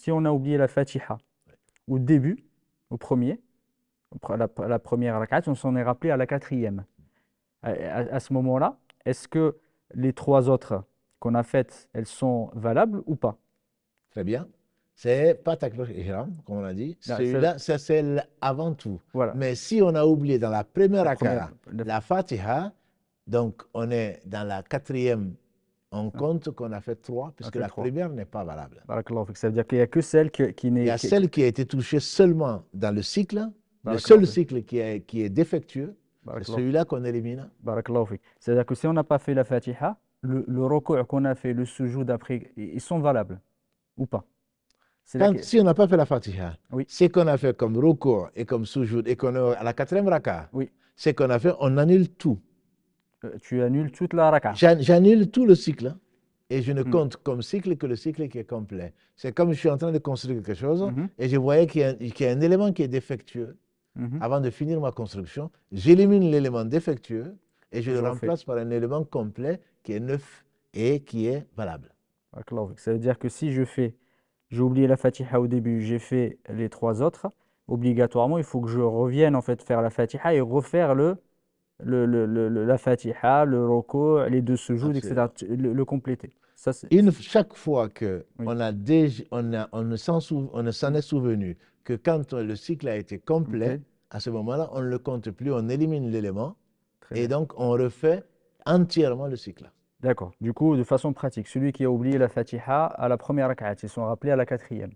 si on a oublié la Fatiha au début, au premier, la, la première rakat, on s'en est rappelé à la quatrième. À, ce moment-là, est-ce que les trois autres qu'on a faites, elles sont valables ou pas Très bien. C'est pas takbir ihram, comme on a dit. là c'est celle avant tout. Mais si on a oublié dans la première rakat la, la Fatiha, donc on est dans la quatrième on ah. compte qu'on a fait trois, puisque la première n'est pas valable. Ça veut dire qu'il n'y a que celle qui, n'est... Il y a celle qui a été touchée seulement dans le cycle, le seul cycle qui est, qui est défectueux, c'est celui-là qu'on élimine. C'est-à-dire que si on n'a pas fait la Fatiha, le, le qu'on a fait, le sujoud d'après, ils sont valables ou pas Si on n'a pas fait la Fatiha, oui. C'est qu'on a fait comme recours et comme sujoud et qu'on a à la quatrième raka, oui. c'est qu'on a fait, on annule tout. Euh, tu annules toute la raka. J'annule tout le cycle hein, et je ne hmm. compte comme cycle que le cycle qui est complet. C'est comme je suis en train de construire quelque chose mhm. et je voyais qu'il y, y, a un élément qui est défectueux. Mhm. Avant de finir ma construction, j'élimine l'élément défectueux et je le remplace par un élément complet qui est neuf et qui est valable. Ça veut dire que si je fais, j'ai oublié la fatiha au début, j'ai fait les trois autres, obligatoirement, il faut que je revienne en fait faire la fatiha et refaire le, le, la Fatiha, le Roko, les deux sujouds, ah, etc. Le, compléter. Ça, chaque fois que on, on, on, s'en est souvenu que quand le cycle a été complet, à ce moment-là, on ne le compte plus, on élimine l'élément et donc on refait entièrement le cycle. D'accord. Du coup, de façon pratique, celui qui a oublié la Fatiha à la première rak'at, ils sont rappelés à la quatrième.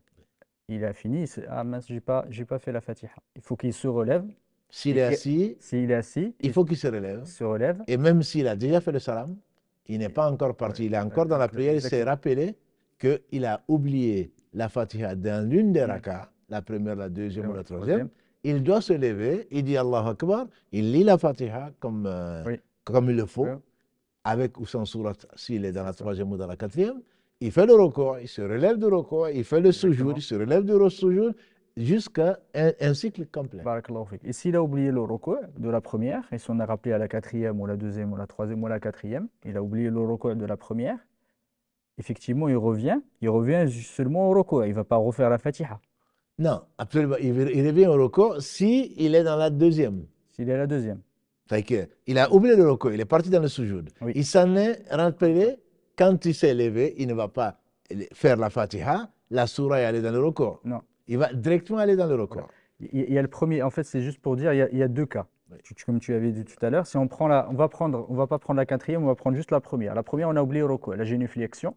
Il a fini, il ah mince, j'ai pas, pas fait la Fatiha. Il faut qu'il se relève, s'il est assis, il faut qu'il se relève. Se relève. Et même s'il a déjà fait le salam, il n'est pas encore parti. Il est encore dans la prière. Il s'est rappelé qu'il a oublié la Fatiha dans l'une des mm. rakas, la première, la deuxième ou la troisième. Il doit se lever, il dit Allah Akbar, il lit la Fatiha comme, euh, comme il le faut, avec ou sans surat, s'il est dans la troisième ou dans la quatrième. Il fait le recours, il se relève du recours, il fait le soujour, il se relève du sujour, jusqu'à un, cycle complet. Et s'il a oublié le recours de la première, et si on a rappelé à la quatrième ou la deuxième ou la troisième ou la quatrième, il a oublié le recours de la première, effectivement, il revient, il revient seulement au recours, il ne va pas refaire la fatiha. Non, absolument, il, revient au recours si il est dans la deuxième. S'il est à la deuxième. cest à a oublié le recours, il est parti dans le sujoud. Il s'en est rappelé, quand il s'est levé, il ne va pas faire la fatiha, la sourate est allée dans le recours. Non. Il va directement aller dans le record. Il y, a le premier, en fait, c'est juste pour dire, il y, a, deux cas. Comme tu avais dit tout à l'heure, si on prend la, on va prendre, on va pas prendre la quatrième, on va prendre juste la première. La première, on a oublié le la génuflexion,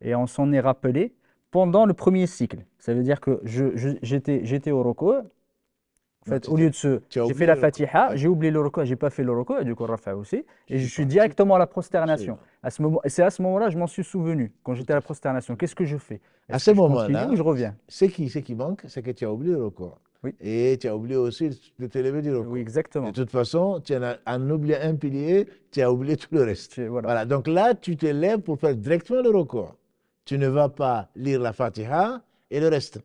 et on s'en est rappelé pendant le premier cycle. Ça veut dire que j'étais, j'étais au recours, en fait, au lieu de ce, j'ai fait la fatiha, j'ai oublié le je j'ai pas fait le record et du coup, rafa aussi, et je suis directement à la prosternation. À ce moment, c'est à ce moment-là, je m'en suis souvenu quand j'étais à la prosternation. Qu'est-ce que je fais À ce moment-là, je reviens. C'est qui, c'est qui manque, c'est que tu as oublié le record Et tu as oublié aussi de te du recours. Oui, exactement. De toute façon, tu as en oublié un pilier, tu as oublié tout le reste. Voilà. Donc là, tu te lèves pour faire directement le record Tu ne vas pas lire la fatiha et le reste.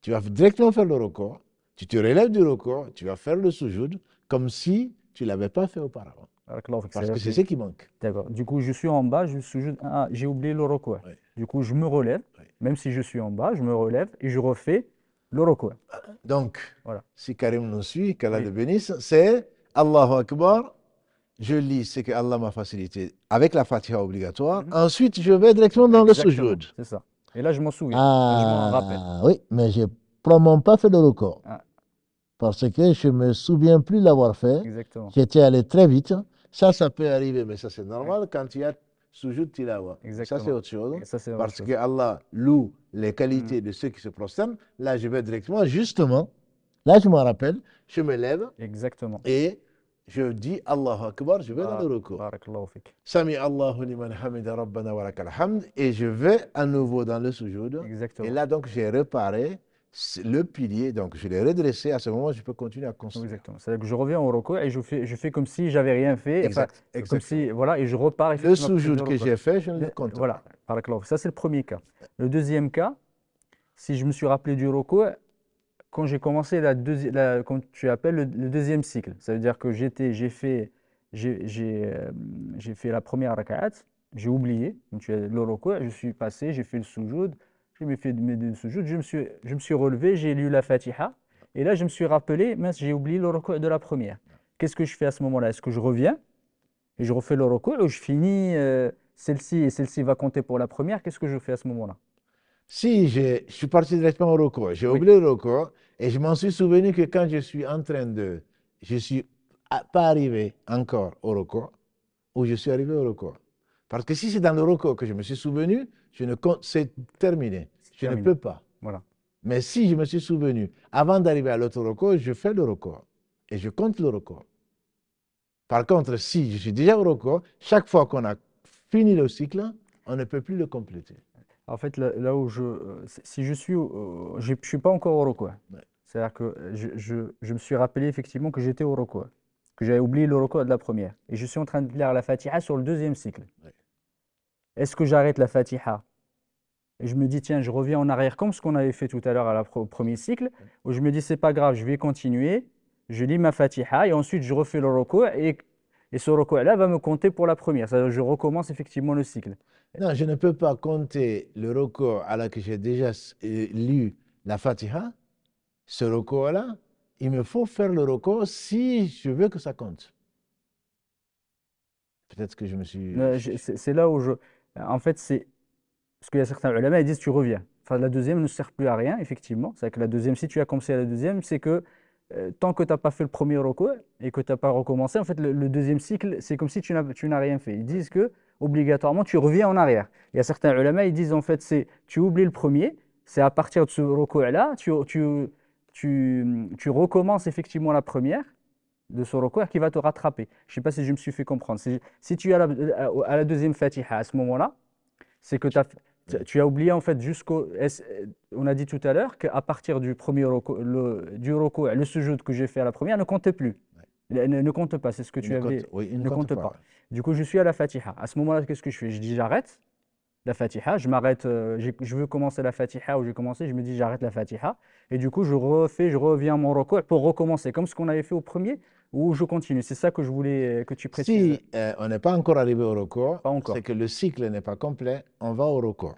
Tu vas directement faire le recours tu te relèves du recours, tu vas faire le soujoud comme si tu ne l'avais pas fait auparavant. Parce que c'est ce qui manque. D'accord. Du coup, je suis en bas, je soujoud. Ah, j'ai oublié le recours. Du coup, je me relève. Même si je suis en bas, je me relève et je refais le recours. Donc, voilà. si Karim nous suit, qu'Allah le bénisse, c'est Allahu Akbar. Je lis ce que Allah m'a facilité avec la fatiha obligatoire. Mhm. Ensuite, je vais directement dans le soujoud. C'est ça. Et là, je m'en souviens. Ah, je m'en rappelle. Oui, mais je n'ai probablement pas fait le recours. Ah parce que je ne me souviens plus l'avoir fait. Exactement. J'étais allé très vite. Ça, ça peut arriver, mais ça c'est normal quand il y a Sujoud tilawa. Ça c'est autre chose. parce que Allah loue les qualités mm. de ceux qui se prosternent. Là, je vais directement, justement, là je me rappelle, je me lève. Exactement. Et je dis Allah Akbar, je vais dans le recours. Sami Allahu liman hamida rabbana hamd. Et je vais à nouveau dans le sujoud. Exactement. Et là donc j'ai reparé le pilier. Donc, je l'ai redressé. À ce moment, je peux continuer à construire. Exactement. C'est-à-dire que je reviens au recours et je fais, je fais comme si j'avais rien fait. Exact. Comme voilà, et je repars. Le soujoud que j'ai fait, je le compte. Voilà. Ça, c'est le premier cas. Le deuxième cas, si je me suis rappelé du recours, quand j'ai commencé la deuxième, comme tu appelles le, deuxième cycle, ça veut dire que j'étais, j'ai fait, j'ai, euh, fait la première raka'at, j'ai oublié, le recours, je suis passé, j'ai fait le soujoud, je me suis je me suis, je me suis relevé, j'ai lu la Fatiha, et là je me suis rappelé, mais j'ai oublié le recours de la première. Qu'est-ce que je fais à ce moment-là Est-ce que je reviens et je refais le recours ou je finis euh, celle-ci et celle-ci va compter pour la première Qu'est-ce que je fais à ce moment-là Si je, suis parti directement au recours, j'ai oublié le recours et je m'en suis souvenu que quand je suis en train de. Je suis ah, pas arrivé encore au recours ou je suis arrivé au recours. Parce que si c'est dans le record que je me suis souvenu, je c'est terminé. Je ne peux pas. Voilà. Mais si je me suis souvenu, avant d'arriver à l'autre record, je fais le record. Et je compte le record. Par contre, si je suis déjà au record, chaque fois qu'on a fini le cycle, on ne peut plus le compléter. En fait, là, où je. Euh, si je suis. Je ne suis pas encore au record. C'est-à-dire que je, me suis rappelé effectivement que j'étais au record. Que j'avais oublié le record de la première. Et je suis en train de lire la Fatiha sur le deuxième cycle. Est-ce que j'arrête la Fatiha je me dis, tiens, je reviens en arrière, comme ce qu'on avait fait tout à l'heure au premier cycle, où je me dis, c'est pas grave, je vais continuer, je lis ma fatiha, et ensuite je refais le recours, et, et ce recours-là va me compter pour la première. je recommence effectivement le cycle. Non, je ne peux pas compter le recours à que j'ai déjà euh, lu la fatiha, ce recours-là, il me faut faire le recours si je veux que ça compte. Peut-être que je me suis... C'est là où je en fait, c'est ce qu'il y a certains ulama ils disent tu reviens. Enfin, la deuxième ne sert plus à rien, effectivement. C'est que la deuxième, si tu as commencé à la deuxième, c'est que euh, tant que tu n'as pas fait le premier recours et que tu n'as pas recommencé, en fait, le, deuxième cycle, c'est comme si tu n'as rien fait. Ils disent que obligatoirement, tu reviens en arrière. Il y a certains ulama, ils disent en fait, c'est tu oublies le premier, c'est à partir de ce recours-là, tu recommences effectivement la première, de ce recours qui va te rattraper. Je ne sais pas si je me suis fait comprendre. Si, tu es à la, deuxième fatiha à ce moment-là, c'est que tu as oublié en fait jusqu'au... On a dit tout à l'heure qu'à partir du premier recours, le, du recours, le sujoud que j'ai fait à la première ne comptait plus. Ne, compte pas, c'est ce que tu as avais. ne, compte, pas. pas. Du coup, je suis à la fatiha. À ce moment-là, qu'est-ce que je fais Je dis j'arrête la Fatiha, je m'arrête, euh, je veux commencer la Fatiha ou j'ai commencé, je me dis j'arrête la Fatiha et du coup je refais, je reviens à mon recours pour recommencer comme ce qu'on avait fait au premier ou je continue. C'est ça que je voulais euh, que tu précises. Si euh, on n'est pas encore arrivé au record, c'est que le cycle n'est pas complet, on va au record.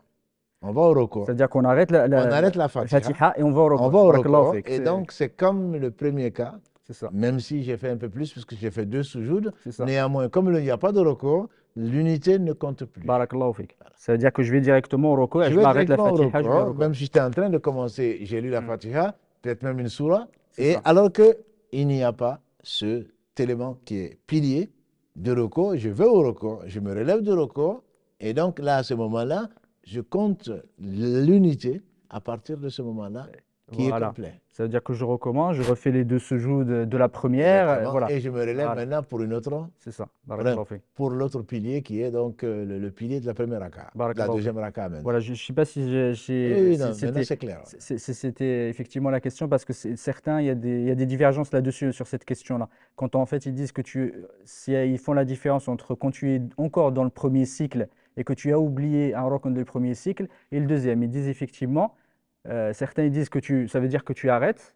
On va au record. C'est-à-dire qu'on arrête la, fatiha, et on va au recours. Et donc c'est comme le premier cas. Ça. Même si j'ai fait un peu plus, parce que j'ai fait deux sous-joudes. Néanmoins, comme il n'y a pas de recours, l'unité ne compte plus. Barakallahu fik. Ça veut dire que je vais directement au Roko et je, vais m'arrête la Au même si j'étais en train de commencer, j'ai lu la mm. Fatiha, peut-être même une surah, et alors alors qu'il n'y a pas ce élément qui est pilier de Roko, je vais au Roko, je me relève de Roko. et donc là, à ce moment-là, je compte l'unité à partir de ce moment-là qui est complet. Ça veut dire que je recommence, je refais les deux sejours de, de la première. Euh, et je me relève maintenant pour une autre. C'est ça, Pour l'autre pilier qui est donc euh, le, pilier de la première raka, la deuxième raka même. Voilà, je ne sais pas si j'ai. Oui, c'est clair. C'était effectivement la question parce que certains, il y, a des, y a des divergences là-dessus, sur cette question-là. Quand en fait ils disent que tu. Si, ils font la différence entre quand tu es encore dans le premier cycle et que tu as oublié un rock le premier cycle et le deuxième. Ils disent effectivement euh, certains disent que tu, ça veut dire que tu arrêtes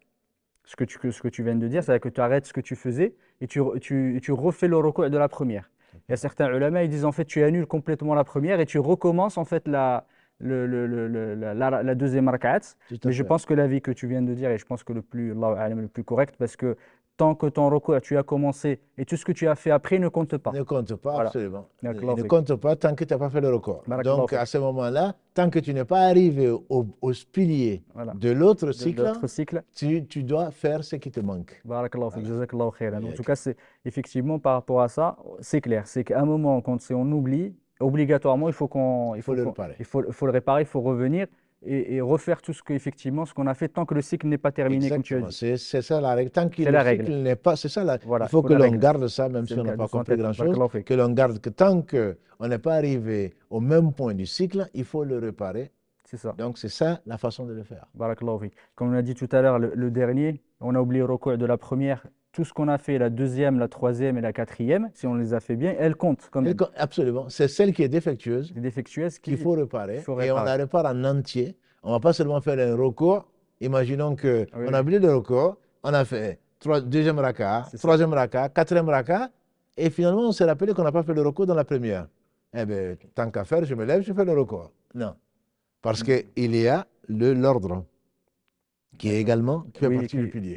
ce que tu, ce que tu viens de dire, c'est-à-dire que tu arrêtes ce que tu faisais et tu, tu, refais le recours de la première. Il y a certains ulama, ils disent en fait tu annules complètement la première et tu recommences en fait la, la, deuxième rak'at. Mais je pense que l'avis que tu viens de dire, et je pense que le plus, le plus correct, parce que tant que ton record, tu as commencé et tout ce que tu as fait après ne compte pas. Ne compte pas, absolument. ne compte pas tant que tu n'as pas fait le record. Donc à ce moment-là, tant que tu n'es pas arrivé au, pilier de l'autre cycle, Tu, dois faire ce qui te manque. En tout cas, effectivement, par rapport à ça, c'est clair. C'est qu'à un moment, quand on oublie, obligatoirement, il faut qu'on il faut, le réparer. Il faut, il faut le réparer, il faut revenir et, refaire tout ce que, effectivement ce qu'on a fait tant que le cycle n'est pas terminé comme tu as dit. C'est ça la règle. c'est ça il faut que l'on garde ça même si on n'a pas compris grand chose, que l'on garde que tant que on n'est pas arrivé au même point du cycle, il faut le réparer. C'est ça. Donc c'est ça la façon de le faire. Barakallahu Comme on a dit tout à l'heure, le, dernier, on a oublié le recours de la première tout ce qu'on a fait, la deuxième, la troisième et la quatrième, si on les a fait bien, elles comptent. Comme absolument. C'est celle qui est défectueuse. défectueuse qu'il faut, réparer. Et on la répare en entier. On ne va pas seulement faire un recours. Imaginons qu'on on a oublié le recours, on a fait deuxième raccord, troisième raccord, quatrième raka, et finalement on s'est rappelé qu'on n'a pas fait le recours dans la première. Eh bien, tant qu'à faire, je me lève, je fais le recours. Non. Parce mm. qu'il y a l'ordre qui est également qui fait partie du pilier.